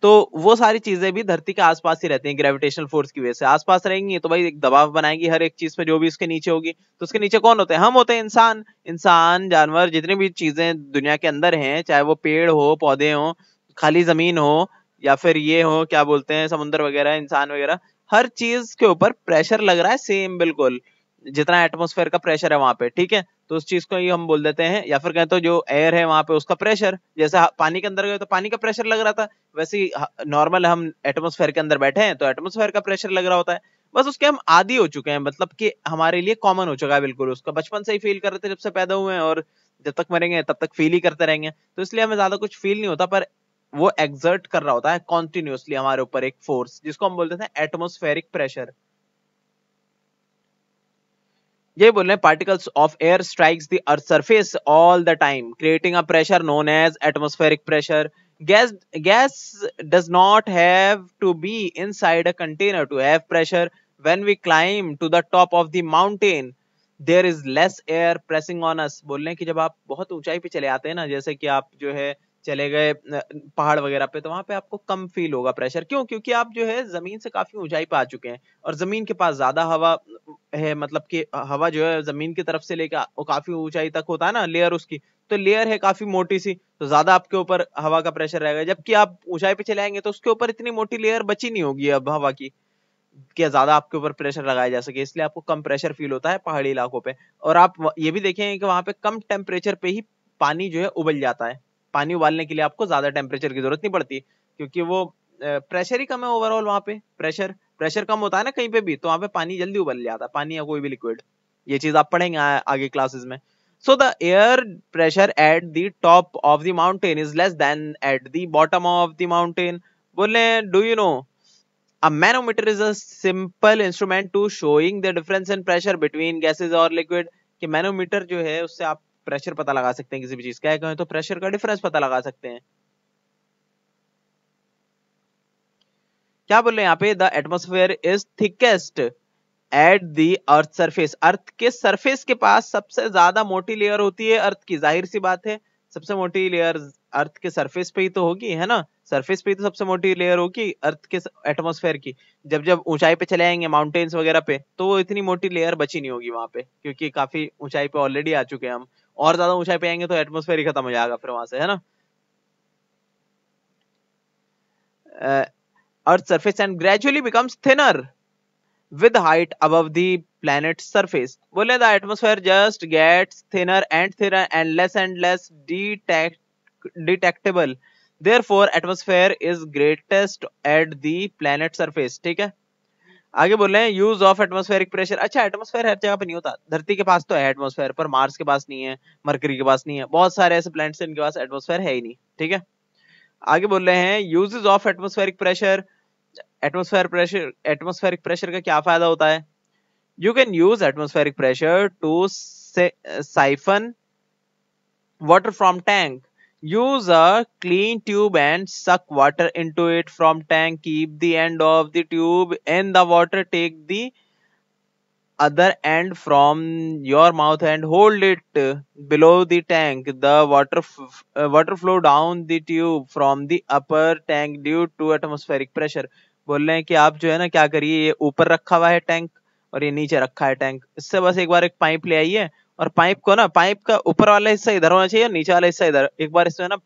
तो वो सारी चीजें भी धरती के आसपास ही रहती हैं ग्रेविटेशनल फोर्स की वजह से आसपास रहेंगी तो भाई एक दबाव बनाएंगी हर एक चीज पे जो भी उसके नीचे होगी तो उसके नीचे कौन होते हैं हम होते हैं इंसान इंसान जानवर जितनी भी चीजें दुनिया के अंदर हैं चाहे वो पेड़ हो पौधे हो खाली जमीन हो या फिर ये हो क्या बोलते हैं समुन्द्र वगैरह इंसान वगैरह हर चीज के ऊपर प्रेशर लग रहा है सेम बिल्कुल जितना एटमोस्फेयर का प्रेशर है वहां पे ठीक है तो उस चीज को ही हम बोल देते हैं या फिर कहते तो जो एयर है वहां पे उसका प्रेशर जैसे पानी के अंदर गए तो पानी का प्रेशर लग रहा था वैसे ही नॉर्मल हम एटमोस्फेयर के अंदर बैठे हैं तो एटमोस्फेयर का प्रेशर लग रहा होता है बस उसके हम आदि हो चुके हैं मतलब कि हमारे लिए कॉमन हो चुका है बिल्कुल उसका बचपन से ही फील कर रहे थे जब से पैदा हुए हैं और जब तक मरेंगे तब तक फील ही करते रहेंगे तो इसलिए हमें ज्यादा कुछ फील नहीं होता पर वो एग्जर्ट कर रहा होता है कॉन्टिन्यूसली हमारे ऊपर एक फोर्स जिसको हम बोलते थे एटमोस्फेरिक प्रेशर ये बोल रहे हैं particles of air strikes the earth surface all the time creating a pressure known as atmospheric pressure gas gas does not have to be inside a container to have pressure when we climb to the top of the mountain there is less air pressing on us बोल रहे हैं कि जब आप बहुत ऊंचाई पे चले आते हैं ना जैसे कि आप जो है चले गए पहाड़ वगैरह पे तो वहां पे आपको कम फील होगा प्रेशर क्यों क्योंकि आप जो है जमीन से काफी ऊंचाई पे आ चुके हैं और जमीन के पास ज्यादा हवा है मतलब कि हवा जो है जमीन की तरफ से लेकर काफी ऊंचाई तक होता है ना लेयर उसकी तो लेयर है काफी मोटी सी तो ज्यादा आपके ऊपर हवा का प्रेशर रहेगा जबकि आप ऊंचाई पे चले आएंगे तो उसके ऊपर इतनी मोटी लेयर बची नहीं होगी अब हवा की क्या ज्यादा आपके ऊपर प्रेशर लगाया जा सके इसलिए आपको कम प्रेशर फील होता है पहाड़ी इलाकों पे और आप ये भी देखेंगे कि वहां पे कम टेम्परेचर पे ही पानी जो है उबल जाता है पानी उबालने के लिए आपको ज्यादा टेम्परेचर की जरूरत नहीं पड़ती क्योंकि वो प्रेशर ही कम है ओवरऑल वहां पे प्रेशर प्रेशर कम होता है ना कहीं पे भी तो वहां पे पानी जल्दी उबल जाता है पानी या कोई भी लिक्विड ये चीज आप पढ़ेंगे आगे क्लासेस में so the air pressure at the top of the mountain is less than at the bottom of the mountain बोले do you know a manometer is a simple instrument to showing the difference in pressure between gases और liquid कि manometer जो है उससे आप pressure पता लगा सकते हैं किसी भी चीज का है तो प्रेशर का डिफरेंस पता लगा सकते हैं क्या बोल रहे यहाँ पे the atmosphere is thickest at the earth surface earth के सरफेस के पास सबसे ज्यादा मोटी लेयर होती है अर्थ की जाहिर सी बात है सबसे मोटी लेयर अर्थ के सरफेस पे ही तो होगी है ना सरफेस पे ही तो सबसे मोटी लेयर होगी अर्थ के एटमोसफेयर की जब जब ऊंचाई पे चले आएंगे माउंटेन्स वगैरह पे तो वो इतनी मोटी लेयर बची नहीं होगी वहां पे क्योंकि काफी ऊंचाई पे ऑलरेडी आ चुके हैं हम और ज्यादा ऊंचाई पे आएंगे तो एटमोस्फेयर ही खत्म हो जाएगा फिर वहां से है ना earth surface and gradually becomes thinner with height अब दी प्लैनेट बोले the atmosphere just get thinner and thinner and less and less detectable therefore atmosphere is greatest at the planet surface ठीक है आगे बोल रहे हैं use of atmospheric pressure अच्छा atmosphere हर जगह पर नहीं होता धरती के पास तो है एटमोस्फेयर पर मार्स के पास नहीं है मरकरी के पास नहीं है बहुत सारे ऐसे प्लैनेट्स इनके पास एटमोस्फेयर है ही नहीं ठीक है आगे बोल रहे हैं usages of atmospheric pressure atmosphere pressure atmospheric pressure का क्या फायदा होता है you can use atmospheric pressure to siphon water from tank Use a clean tube and suck water into it from tank. Keep the end of the tube in the water. Take the other end from your mouth and hold it below the tank. The water, uh, water flow down the tube from the upper tank due to atmospheric pressure. बोल रहे हैं कि आप जो है ना क्या करिए ये ऊपर रखा हुआ है टैंक और ये नीचे रखा है टैंक इससे बस एक बार एक पाइप ले आइए और पाइप को ना पाइप का ऊपर वाला हिस्सा इधर होना चाहिए और नीचे वाला हिस्सा इधर एक बार इसमें ना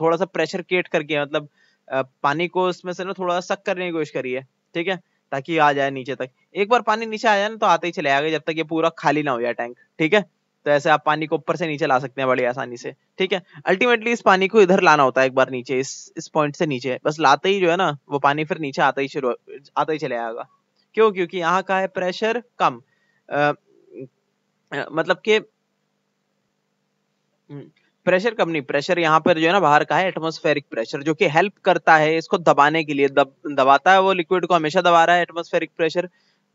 थोड़ा सा प्रेशर क्रिएट करके मतलब पानी को उसमें से ना थोड़ा सक करने की कोशिश करिए ठीक है ताकि आ जाए नीचे तक एक बार पानी नीचे आ जाए ना तो आते ही चले आएगा जब तक ये पूरा खाली ना हो जाए टैंक ठीक है तो ऐसे आप पानी को ऊपर से नीचे ला सकते हैं बड़ी आसानी से ठीक है अल्टीमेटली इस पानी को इधर लाना होता है एक बार नीचे इस इस पॉइंट से नीचे बस लाते ही जो है ना वो पानी फिर नीचे आता ही शुरू आता ही चले आएगा क्यों क्योंकि यहाँ का है प्रेशर कम मतलब के प्रेशर हम्म, कम नहीं प्रेशर यहाँ पर जो है ना बाहर का है एटमोस्फेरिक प्रेशर जो कि हेल्प करता है इसको दबाने के लिए दब दबाता है वो लिक्विड को हमेशा दबा रहा है एटमोस्फेरिक प्रेशर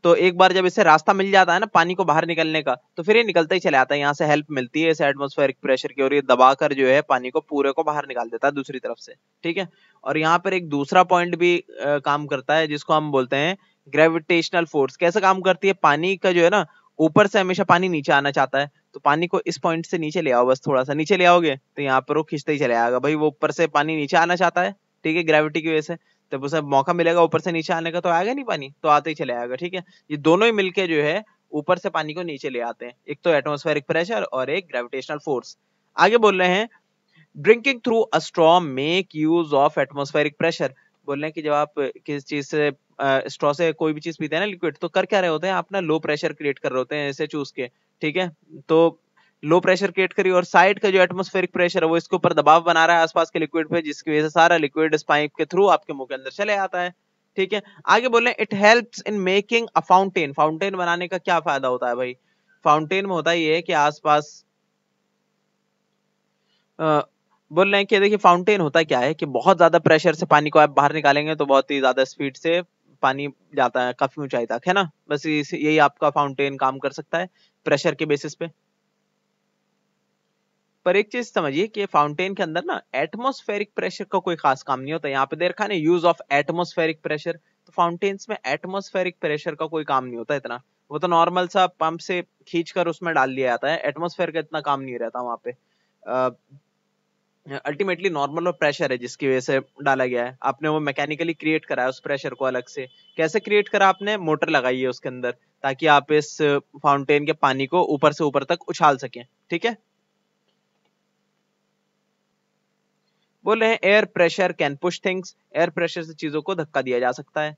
तो एक बार जब इसे रास्ता मिल जाता है ना पानी को बाहर निकलने का तो फिर ये निकलता ही चले आता है यहाँ से हेल्प मिलती है इसे एटमोस्फेरिक प्रेशर की और ये दबाकर जो है पानी को पूरे को बाहर निकाल देता है दूसरी तरफ से ठीक है और यहाँ पर एक दूसरा पॉइंट भी आ, काम करता है जिसको हम बोलते हैं ग्रेविटेशनल फोर्स कैसे काम करती है पानी का जो है ना ऊपर से हमेशा पानी नीचे आना चाहता है तो पानी को इस पॉइंट से नीचे ले आओ बस थोड़ा सा नीचे ले आओगे तो यहाँ पर वो खींचते ही चले आएगा भाई वो ऊपर से पानी नीचे आना चाहता है ठीक है ग्रेविटी की वजह से तब उसे मौका मिलेगा ऊपर से नीचे आने का तो आएगा नहीं पानी तो आते ही चले आएगा ठीक है ये दोनों ही मिलकर जो है ऊपर से पानी को नीचे ले आते हैं एक तो एटमोस्फेरिक प्रेशर और एक ग्रेविटेशनल फोर्स आगे बोल रहे हैं drinking through a straw make use of atmospheric pressure बोल रहे हैं कि जब आप किसी चीज से स्ट्रॉ से कोई भी चीज पीते हैं ना लिक्विड तो कर क्या रहे होते हैं आप ना लो प्रेशर क्रिएट कर रहे होते हैं ऐसे चूस के ठीक है तो लो प्रेशर क्रिएट करिए और साइड का जो एटमोस्फेरिक प्रेशर है वो इसके ऊपर दबाव बना रहा है आसपास के लिक्विड पे जिसकी वजह से सारा लिक्विड इस पाइप के थ्रू आपके मुंह के अंदर चले आता है ठीक है आगे बोल रहे हैं it help in making a fountain fountain बनाने का क्या फायदा होता है भाई फाउंटेन में होता ये है कि आसपास बोल रहे हैं कि देखिए फाउंटेन होता क्या है कि बहुत ज्यादा प्रेशर से पानी को आप बाहर निकालेंगे तो बहुत ही ज्यादा स्पीड से पानी जाता है काफी ऊंचाई तक है ना बस यही आपका फाउंटेन काम कर सकता है प्रेशर के बेसिस पे पर एक चीज समझिए कि फाउंटेन के अंदर ना एटमोस्फेरिक प्रेशर का कोई खास काम नहीं होता यहाँ पे देखा ना यूज ऑफ एटमोस्फेरिक प्रेशर तो फाउंटेन्स में एटमोस्फेरिक प्रेशर का कोई काम नहीं होता इतना वो तो नॉर्मल सा पंप से खींच कर उसमें डाल लिया जाता है एटमोस्फेयर का इतना काम नहीं रहता वहां पे अल्टीमेटली नॉर्मल और प्रेशर है जिसकी वजह से डाला गया है आपने वो मैकेनिकली क्रिएट करा है उस प्रेशर को अलग से कैसे क्रिएट करा आपने मोटर लगाई है उसके अंदर ताकि आप इस फाउंटेन के पानी को ऊपर से ऊपर तक उछाल सकें ठीक है बोले हैं air pressure can push things air pressure से चीजों को धक्का दिया जा सकता है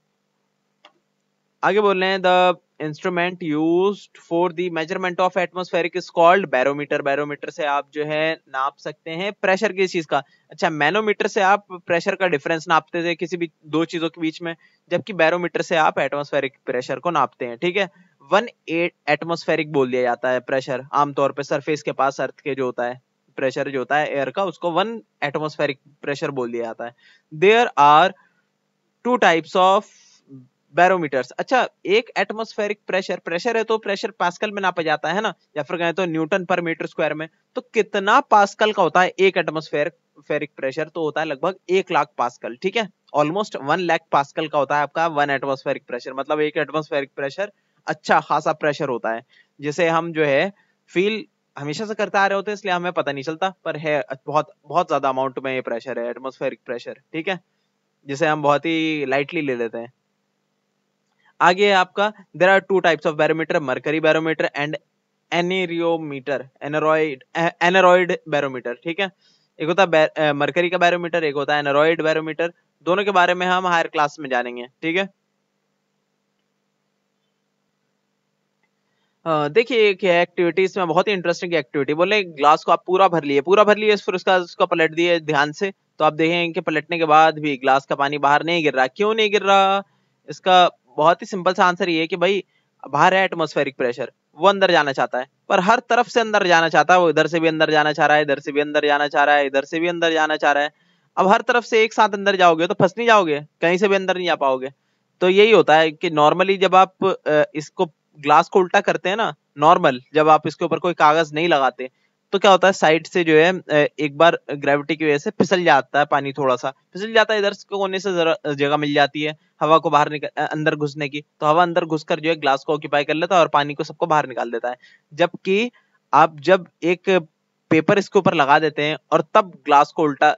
आगे बोल रहे हैं the instrument use for the measurement of atmospheric is called barometer barometer से आप जो है नाप सकते हैं प्रेशर किस चीज का अच्छा मैनोमीटर से आप प्रेशर का डिफरेंस नापते थे किसी भी दो चीजों के बीच में जबकि बैरोमीटर से आप एटमोस्फेरिक प्रेशर को नापते हैं ठीक है वन एट एटमोस्फेरिक बोल दिया जाता है प्रेशर आमतौर पर सरफेस के पास अर्थ के जो होता है प्रेशर जो होता है एयर का उसको वन एटमोस्फेरिक प्रेशर बोल दिया जाता है there are two types of barometers अच्छा एक एटमोस्फेरिक प्रेशर प्रेशर है तो प्रेशर पास्कल में नापा जाता है ना या फिर कहें तो न्यूटन पर मीटर स्क्वायर में तो कितना पास्कल का होता है एक एटमोस्फेयर फेरिक प्रेशर तो होता है लगभग एक लाख पास्कल ठीक है ऑलमोस्ट वन लाख पास्कल का होता है आपका वन एटमोस्फेरिक प्रेशर मतलब एक एटमोस्फेरिक प्रेशर अच्छा खासा प्रेशर होता है जिसे हम जो है फील हमेशा से करते आ रहे होते हैं इसलिए हमें पता नहीं चलता पर है बहुत बहुत ज्यादा अमाउंट में ये प्रेशर है एटमोस्फेरिक प्रेशर ठीक है जिसे हम बहुत ही लाइटली ले लेते हैं आगे है आपका there are two types of barometer mercury barometer and एनेरियोमीटर एनरॉइड एनरॉइड बैरोमीटर ठीक है एक होता है मरकरी का बैरोमीटर एक होता है एनरॉइड बैरोमीटर दोनों के बारे में हम हायर क्लास में जानेंगे ठीक है देखिए क्या एक्टिविटी इसमें बहुत ही इंटरेस्टिंग एक्टिविटी बोले ग्लास को आप पूरा भर लिए पूरा भर लिए फिर उसका उसका पलट दिए ध्यान से तो आप देखेंगे कि पलटने के बाद भी ग्लास का पानी बाहर नहीं गिर रहा क्यों नहीं गिर रहा इसका बहुत ही सिंपल सा आंसर ये है कि भाई बाहर है एटमोस्फेरिक प्रेशर वो अंदर जाना चाहता है पर हर तरफ से अंदर जाना चाहता है वो इधर से भी अंदर जाना चाह रहा है इधर से भी अंदर जाना चाह रहा है इधर से भी अंदर जाना चाह रहा है अब हर तरफ से एक साथ अंदर जाओगे तो फंस नहीं जाओगे कहीं से भी अंदर नहीं जा पाओगे तो यही होता है कि नॉर्मली जब आप इसको ग्लास को उल्टा करते हैं ना नॉर्मल जब आप इसके ऊपर कोई कागज नहीं लगाते तो क्या होता है साइड से जो है एक बार ग्रेविटी की वजह से फिसल जाता है पानी थोड़ा सा फिसल जाता है इधर कोने से जगह मिल जाती है हवा को बाहर निकल अंदर घुसने की तो हवा अंदर घुसकर जो है ग्लास को ऑक्यूपाई कर लेता है और पानी को सबको बाहर निकाल देता है जबकि आप जब एक पेपर इसके ऊपर लगा देते हैं और तब ग्लास को उल्टा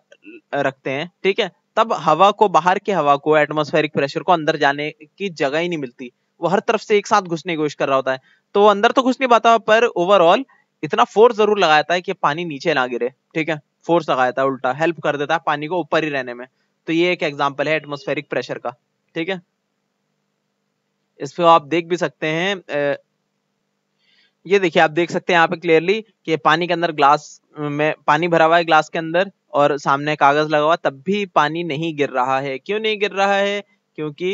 रखते हैं ठीक है तब हवा को बाहर की हवा को एटमोस्फेरिक प्रेशर को अंदर जाने की जगह ही नहीं मिलती वो हर तरफ से एक साथ घुसने की कोशिश कर रहा होता है तो अंदर तो घुस नहीं पाता पर ओवरऑल इतना फोर्स जरूर लगाया है कि पानी नीचे ना गिरे ठीक है फोर्स लगाया था उल्टा हेल्प कर देता है पानी को ऊपर ही रहने में तो ये एक एग्जाम्पल है एटमोस्फेरिक प्रेशर का ठीक है इस पर आप देख भी सकते हैं ये देखिए आप देख सकते हैं यहाँ पे क्लियरली कि पानी के अंदर ग्लास में पानी भरा हुआ है ग्लास के अंदर और सामने कागज लगा हुआ तब भी पानी नहीं गिर रहा है क्यों नहीं गिर रहा है क्योंकि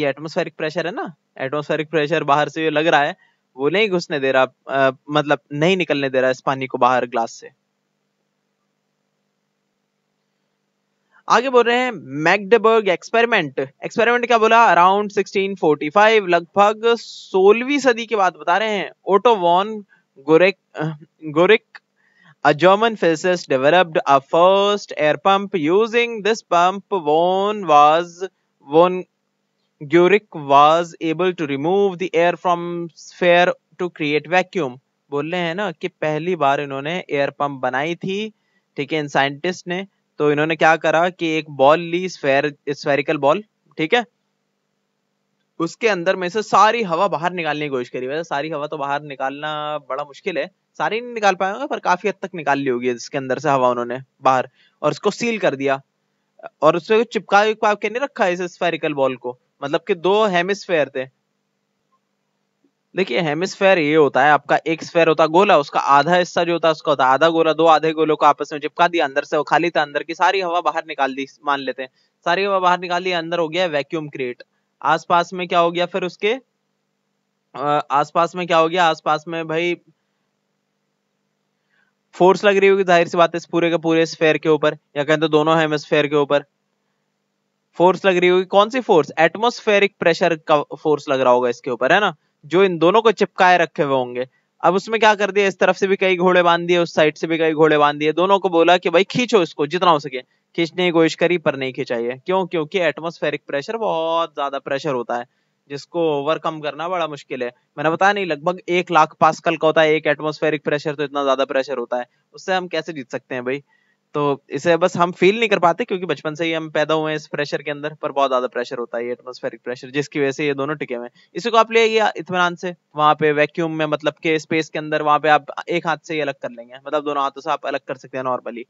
ये एटमोस्फेरिक प्रेशर है ना एटमोस्फेरिक प्रेशर बाहर से लग रहा है वो नहीं घुसने दे रहा मतलब नहीं निकलने दे रहा इस पानी को बाहर ग्लास से आगे बोल रहे हैं मैकडबर्ग एक्सपेरिमेंट एक्सपेरिमेंट क्या बोला अराउंड 1645 लगभग 16वीं सदी के बाद बता रहे हैं Otto von Guericke Guericke a German physicist developed a first air pump using this pump von was von Guericke was able to remove the air from sphere to create vacuum बोल रहे हैं ना कि पहली बार इन्होंने एयर पंप बनाई थी ठीक है इन साइंटिस्ट ने तो इन्होंने क्या करा कि एक बॉल ली स्फेर स्फेरिकल बॉल ठीक है उसके अंदर में से सारी हवा बाहर निकालने की कोशिश करी वैसे सारी हवा तो बाहर निकालना बड़ा मुश्किल है सारी नहीं निकाल पाए होंगे पर काफी हद तक निकाल ली होगी इसके अंदर से हवा उन्होंने बाहर और उसको सील कर दिया और उसमें चिपका के नहीं रखा इस स्फेरिकल बॉल को मतलब कि दो हेमिस्फेयर थे देखिए हेमिस्फेयर ये होता है आपका एक स्फेयर होता गोला उसका आधा हिस्सा जो होता है उसका होता आधा गोला दो आधे गोलों को आपस में चिपका दिया अंदर से वो खाली था अंदर की सारी हवा बाहर निकाल दी मान लेते हैं सारी हवा बाहर निकाल दी अंदर हो गया वैक्यूम क्रिएट आसपास में क्या हो गया फिर उसके आसपास में क्या हो गया आसपास में भाई फोर्स लग रही होगी जाहिर सी बात है इस पूरे के पूरे स्फेयर के ऊपर या कहें तो दोनों हेमिस्फेयर के ऊपर फोर्स लग रही होगी कौन सी फोर्स एटमोस्फेरिक प्रेशर का फोर्स लग रहा होगा इसके ऊपर है ना जो इन दोनों को चिपकाए रखे हुए होंगे अब उसमें क्या कर दिया इस तरफ से भी कई घोड़े बांध दिए उस साइड से भी कई घोड़े बांध दिए दोनों को बोला कि भाई खींचो इसको जितना हो सके खींचने की कोशिश करी पर नहीं खींचाइए क्यों क्योंकि एटमोस्फेरिक प्रेशर बहुत ज्यादा प्रेशर होता है जिसको ओवरकम करना बड़ा मुश्किल है मैंने बताया नहीं लगभग एक लाख पास का होता है एक एटमोस्फेरिक प्रेशर तो इतना ज्यादा प्रेशर होता है उससे हम कैसे जीत सकते हैं भाई तो इसे बस हम फील नहीं कर पाते क्योंकि बचपन से ही हम पैदा हुए हैं इस प्रेशर के अंदर पर बहुत ज्यादा प्रेशर होता है एटमोस्फेरिक प्रेशर जिसकी वजह से ये दोनों टिके हुए हैं इसी को आप ले आइए इतमान से वहाँ पे वैक्यूम में मतलब के स्पेस के अंदर वहाँ पे आप एक हाथ से ही अलग कर लेंगे मतलब दोनों हाथों से आप अलग कर सकते हैं नॉर्मली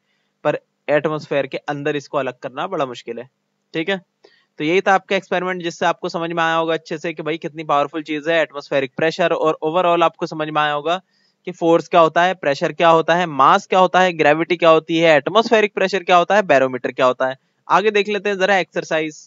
पर एटमोस्फेयर के अंदर इसको अलग करना बड़ा मुश्किल है ठीक है तो यही था आपका एक्सपेरिमेंट जिससे आपको समझ में आया होगा अच्छे से कि भाई कितनी पावरफुल चीज है एटमोस्फेरिक प्रेशर और ओवरऑल आपको समझ में आया होगा कि फोर्स क्या होता है प्रेशर क्या होता है मास क्या होता है ग्रेविटी क्या होती है एटमोस्फेरिक प्रेशर क्या होता है बैरोमीटर क्या होता है आगे देख लेते हैं जरा एक्सरसाइज